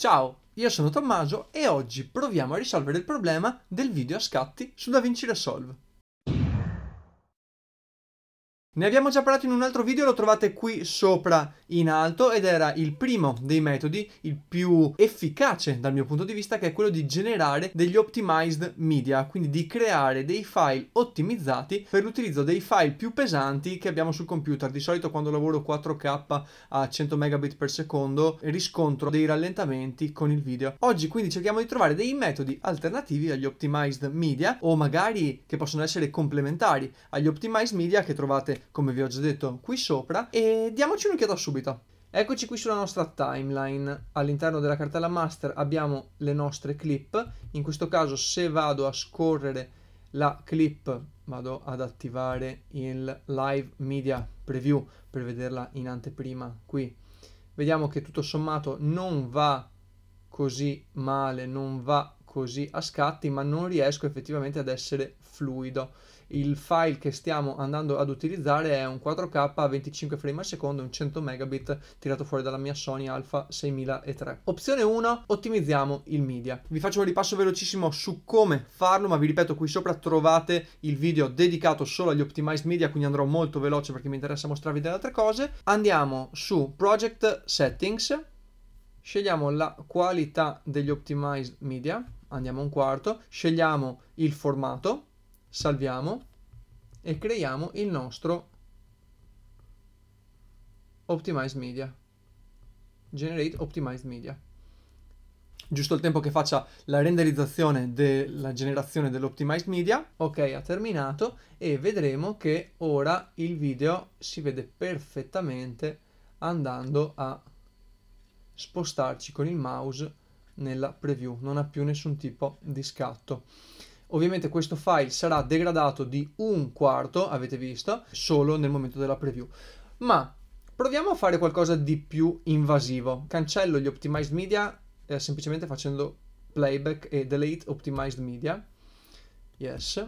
Ciao, io sono Tommaso e oggi proviamo a risolvere il problema del video a scatti su DaVinci Resolve. Ne abbiamo già parlato in un altro video, lo trovate qui sopra in alto ed era il primo dei metodi, il più efficace dal mio punto di vista, che è quello di generare degli optimized media, quindi di creare dei file ottimizzati per l'utilizzo dei file più pesanti che abbiamo sul computer. Di solito quando lavoro 4K a 100 megabit per secondo riscontro dei rallentamenti con il video. Oggi quindi cerchiamo di trovare dei metodi alternativi agli optimized media o magari che possono essere complementari agli optimized media che trovate come vi ho già detto qui sopra, e diamoci un'occhiata subito. Eccoci qui sulla nostra timeline, all'interno della cartella master abbiamo le nostre clip, in questo caso se vado a scorrere la clip vado ad attivare il live media preview per vederla in anteprima qui. Vediamo che tutto sommato non va così male, non va così a scatti, ma non riesco effettivamente ad essere fluido il file che stiamo andando ad utilizzare è un 4K a 25 frame al secondo, un 100 megabit tirato fuori dalla mia Sony Alpha 6003. Opzione 1, ottimizziamo il media. Vi faccio un ripasso velocissimo su come farlo, ma vi ripeto qui sopra trovate il video dedicato solo agli optimized media, quindi andrò molto veloce perché mi interessa mostrarvi delle altre cose. Andiamo su Project Settings, scegliamo la qualità degli optimized media, andiamo a un quarto, scegliamo il formato, salviamo e creiamo il nostro Optimize Media. Generate Optimized Media. Giusto il tempo che faccia la renderizzazione della generazione dell'Optimized Media. Ok, ha terminato e vedremo che ora il video si vede perfettamente andando a spostarci con il mouse nella preview. Non ha più nessun tipo di scatto. Ovviamente questo file sarà degradato di un quarto, avete visto, solo nel momento della preview. Ma proviamo a fare qualcosa di più invasivo. Cancello gli optimized media eh, semplicemente facendo playback e delete optimized media. Yes.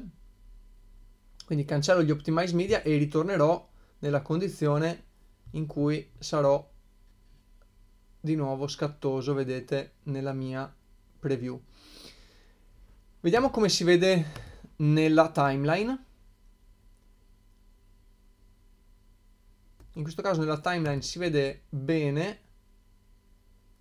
Quindi cancello gli optimized media e ritornerò nella condizione in cui sarò di nuovo scattoso, vedete, nella mia preview. Vediamo come si vede nella timeline. In questo caso nella timeline si vede bene.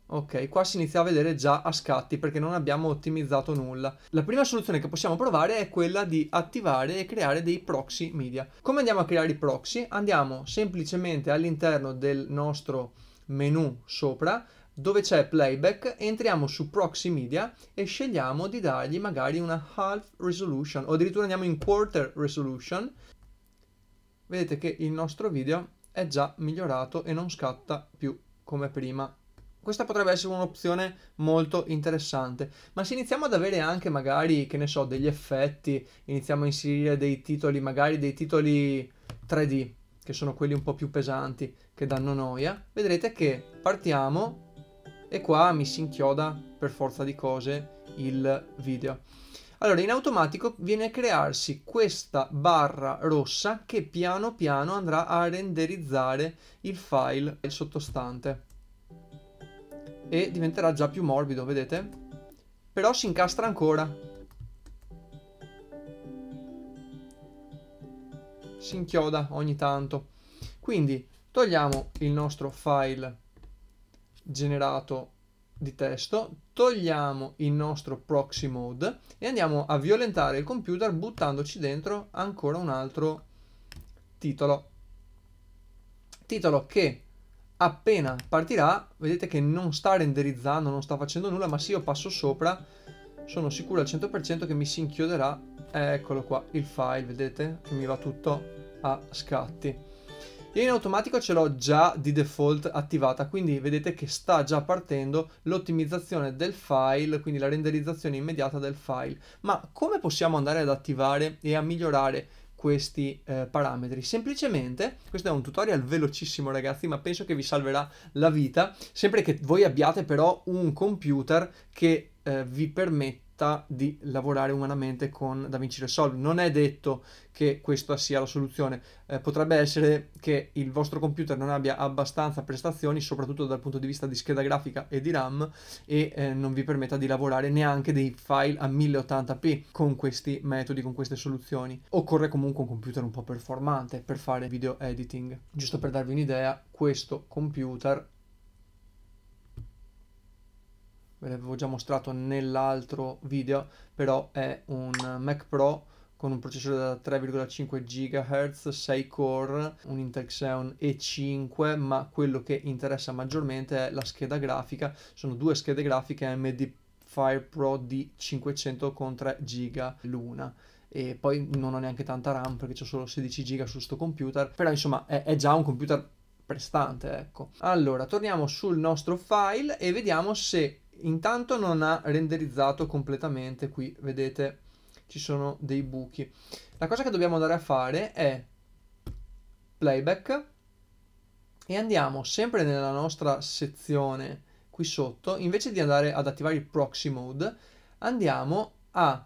Ok, qua si inizia a vedere già a scatti perché non abbiamo ottimizzato nulla. La prima soluzione che possiamo provare è quella di attivare e creare dei proxy media. Come andiamo a creare i proxy? Andiamo semplicemente all'interno del nostro menu sopra dove c'è playback entriamo su proxy media e scegliamo di dargli magari una half resolution o addirittura andiamo in quarter resolution vedete che il nostro video è già migliorato e non scatta più come prima questa potrebbe essere un'opzione molto interessante, ma se iniziamo ad avere anche magari, che ne so, degli effetti, iniziamo a inserire dei titoli, magari dei titoli 3D, che sono quelli un po' più pesanti, che danno noia, vedrete che partiamo e qua mi si inchioda per forza di cose il video. Allora, in automatico viene a crearsi questa barra rossa che piano piano andrà a renderizzare il file sottostante e diventerà già più morbido, vedete? Però si incastra ancora. Si inchioda ogni tanto. Quindi togliamo il nostro file generato di testo, togliamo il nostro proxy mode e andiamo a violentare il computer buttandoci dentro ancora un altro titolo. Titolo che appena partirà, vedete che non sta renderizzando, non sta facendo nulla, ma se io passo sopra sono sicuro al 100% che mi si inchioderà, eccolo qua, il file, vedete, che mi va tutto a scatti. Io in automatico ce l'ho già di default attivata, quindi vedete che sta già partendo l'ottimizzazione del file, quindi la renderizzazione immediata del file. Ma come possiamo andare ad attivare e a migliorare questi eh, parametri. Semplicemente, questo è un tutorial velocissimo ragazzi, ma penso che vi salverà la vita, sempre che voi abbiate però un computer che eh, vi permette necessità di lavorare umanamente con Da Vinci Resolve. Non è detto che questa sia la soluzione, eh, potrebbe essere che il vostro computer non abbia abbastanza prestazioni, soprattutto dal punto di vista di scheda grafica e di RAM, e eh, non vi permetta di lavorare neanche dei file a 1080p con questi metodi, con queste soluzioni. Occorre comunque un computer un po' performante per fare video editing. Giusto per darvi un'idea, questo computer ve l'avevo già mostrato nell'altro video, però è un Mac Pro con un processore da 3,5 GHz, 6 core, un Intel Xeon E5, ma quello che interessa maggiormente è la scheda grafica, sono due schede grafiche AMD Fire Pro D500 con 3 GB l'una e poi non ho neanche tanta RAM perché ho solo 16 GB su questo computer, però insomma è, è già un computer prestante, ecco. Allora, torniamo sul nostro file e vediamo se intanto non ha renderizzato completamente qui vedete ci sono dei buchi la cosa che dobbiamo andare a fare è playback e andiamo sempre nella nostra sezione qui sotto invece di andare ad attivare il proxy mode andiamo a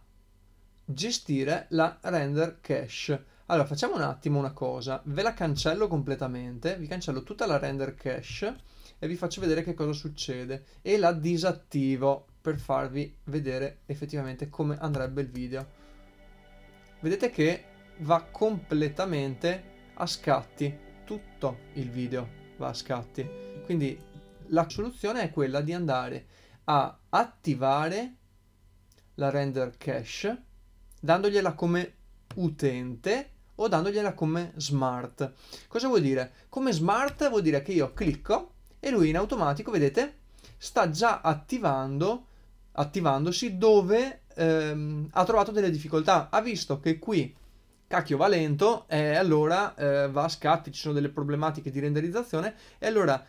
gestire la render cache allora facciamo un attimo una cosa ve la cancello completamente vi cancello tutta la render cache e vi faccio vedere che cosa succede e la disattivo per farvi vedere effettivamente come andrebbe il video vedete che va completamente a scatti tutto il video va a scatti quindi la soluzione è quella di andare a attivare la render cache dandogliela come utente o dandogliela come smart cosa vuol dire come smart vuol dire che io clicco e lui in automatico, vedete, sta già attivando, attivandosi dove ehm, ha trovato delle difficoltà. Ha visto che qui cacchio va lento e allora eh, va a scatti, ci sono delle problematiche di renderizzazione e allora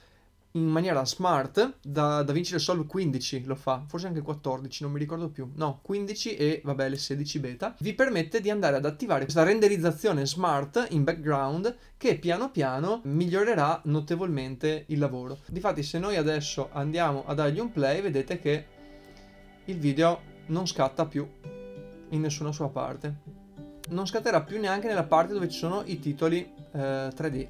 in maniera smart da, da Vinci Resolve 15 lo fa, forse anche 14, non mi ricordo più. No, 15 e vabbè le 16 beta vi permette di andare ad attivare questa renderizzazione smart in background che piano piano migliorerà notevolmente il lavoro. Difatti se noi adesso andiamo a dargli un play vedete che il video non scatta più in nessuna sua parte. Non scatterà più neanche nella parte dove ci sono i titoli eh, 3D.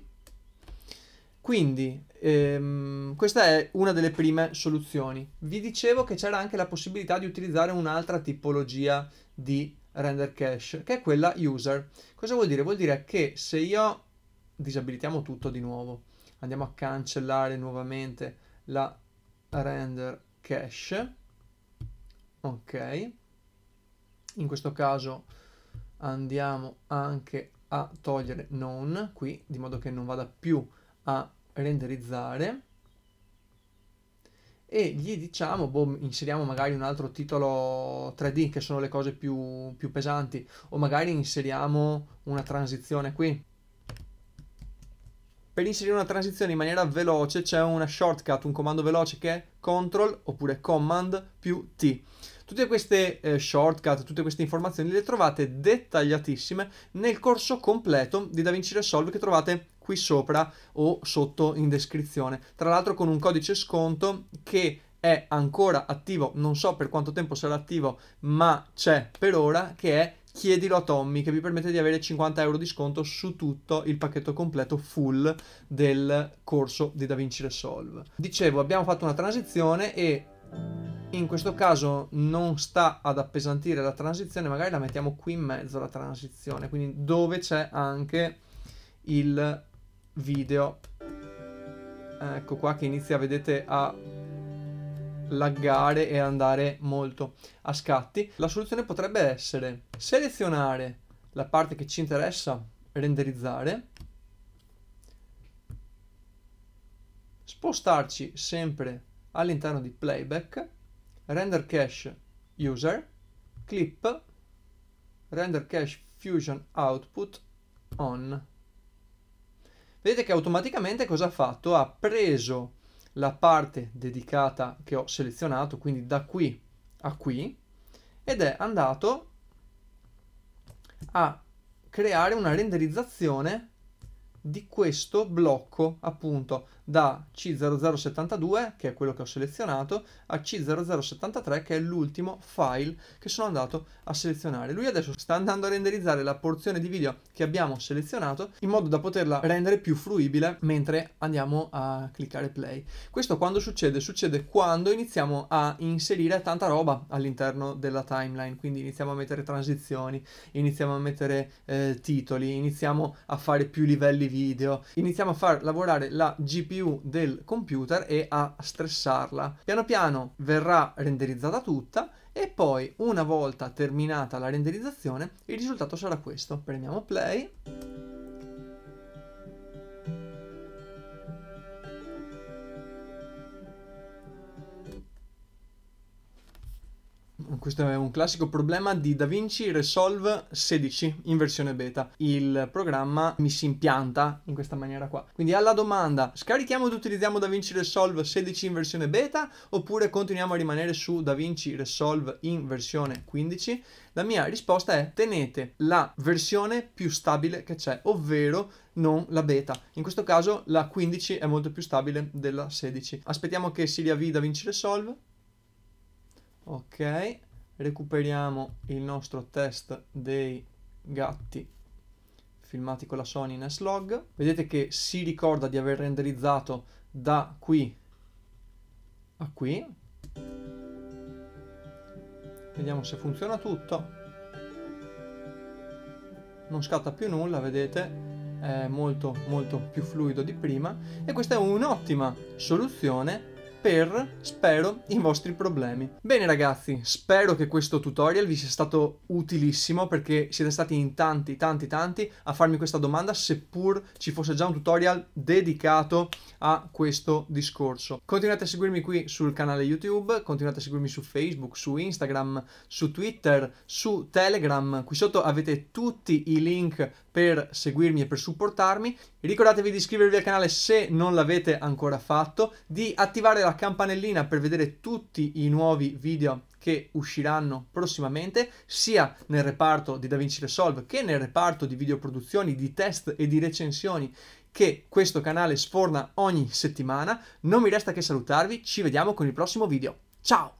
Quindi Ehm, questa è una delle prime soluzioni. Vi dicevo che c'era anche la possibilità di utilizzare un'altra tipologia di render cache, che è quella user. Cosa vuol dire? Vuol dire che se io disabilitiamo tutto di nuovo, andiamo a cancellare nuovamente la render cache, ok, in questo caso andiamo anche a togliere non qui, di modo che non vada più a renderizzare e gli diciamo, boh, inseriamo magari un altro titolo 3D che sono le cose più, più pesanti o magari inseriamo una transizione qui. Per inserire una transizione in maniera veloce c'è una shortcut, un comando veloce che è CTRL oppure COMMAND più T. Tutte queste eh, shortcut, tutte queste informazioni le trovate dettagliatissime nel corso completo di Da Vinci Resolve che trovate qui sopra o sotto in descrizione. Tra l'altro con un codice sconto che è ancora attivo, non so per quanto tempo sarà attivo, ma c'è per ora che è chiedilo a Tommy che vi permette di avere 50 euro di sconto su tutto il pacchetto completo full del corso di DaVinci Resolve. Dicevo, abbiamo fatto una transizione e in questo caso non sta ad appesantire la transizione, magari la mettiamo qui in mezzo alla transizione, quindi dove c'è anche il video. Ecco qua che inizia, vedete, a laggare e andare molto a scatti. La soluzione potrebbe essere selezionare la parte che ci interessa renderizzare, spostarci sempre all'interno di playback render cache user clip render cache fusion output on vedete che automaticamente cosa ha fatto ha preso la parte dedicata che ho selezionato quindi da qui a qui ed è andato a creare una renderizzazione di questo blocco appunto da C0072, che è quello che ho selezionato, a C0073, che è l'ultimo file che sono andato a selezionare. Lui adesso sta andando a renderizzare la porzione di video che abbiamo selezionato in modo da poterla rendere più fruibile mentre andiamo a cliccare play. Questo quando succede? Succede quando iniziamo a inserire tanta roba all'interno della timeline, quindi iniziamo a mettere transizioni, iniziamo a mettere eh, titoli, iniziamo a fare più livelli video, iniziamo a far lavorare la GPU CPU del computer e a stressarla. Piano piano verrà renderizzata tutta e poi una volta terminata la renderizzazione il risultato sarà questo. Premiamo play questo è un classico problema di DaVinci Resolve 16 in versione beta. Il programma mi si impianta in questa maniera qua. Quindi alla domanda, scarichiamo ed utilizziamo DaVinci Resolve 16 in versione beta oppure continuiamo a rimanere su DaVinci Resolve in versione 15? La mia risposta è tenete la versione più stabile che c'è, ovvero non la beta. In questo caso la 15 è molto più stabile della 16. Aspettiamo che si riavvii DaVinci Resolve. Ok, recuperiamo il nostro test dei gatti filmati con la Sony in S-Log. Vedete che si ricorda di aver renderizzato da qui a qui. Vediamo se funziona tutto. Non scatta più nulla, vedete? È molto molto più fluido di prima e questa è un'ottima soluzione per, spero, i vostri problemi. Bene ragazzi, spero che questo tutorial vi sia stato utilissimo perché siete stati in tanti, tanti, tanti a farmi questa domanda seppur ci fosse già un tutorial dedicato a questo discorso. Continuate a seguirmi qui sul canale YouTube, continuate a seguirmi su Facebook, su Instagram, su Twitter, su Telegram. Qui sotto avete tutti i link per seguirmi e per supportarmi. Ricordatevi di iscrivervi al canale se non l'avete ancora fatto, di attivare la campanellina per vedere tutti i nuovi video che usciranno prossimamente, sia nel reparto di DaVinci Resolve che nel reparto di videoproduzioni, di test e di recensioni che questo canale sforna ogni settimana. Non mi resta che salutarvi, ci vediamo con il prossimo video. Ciao!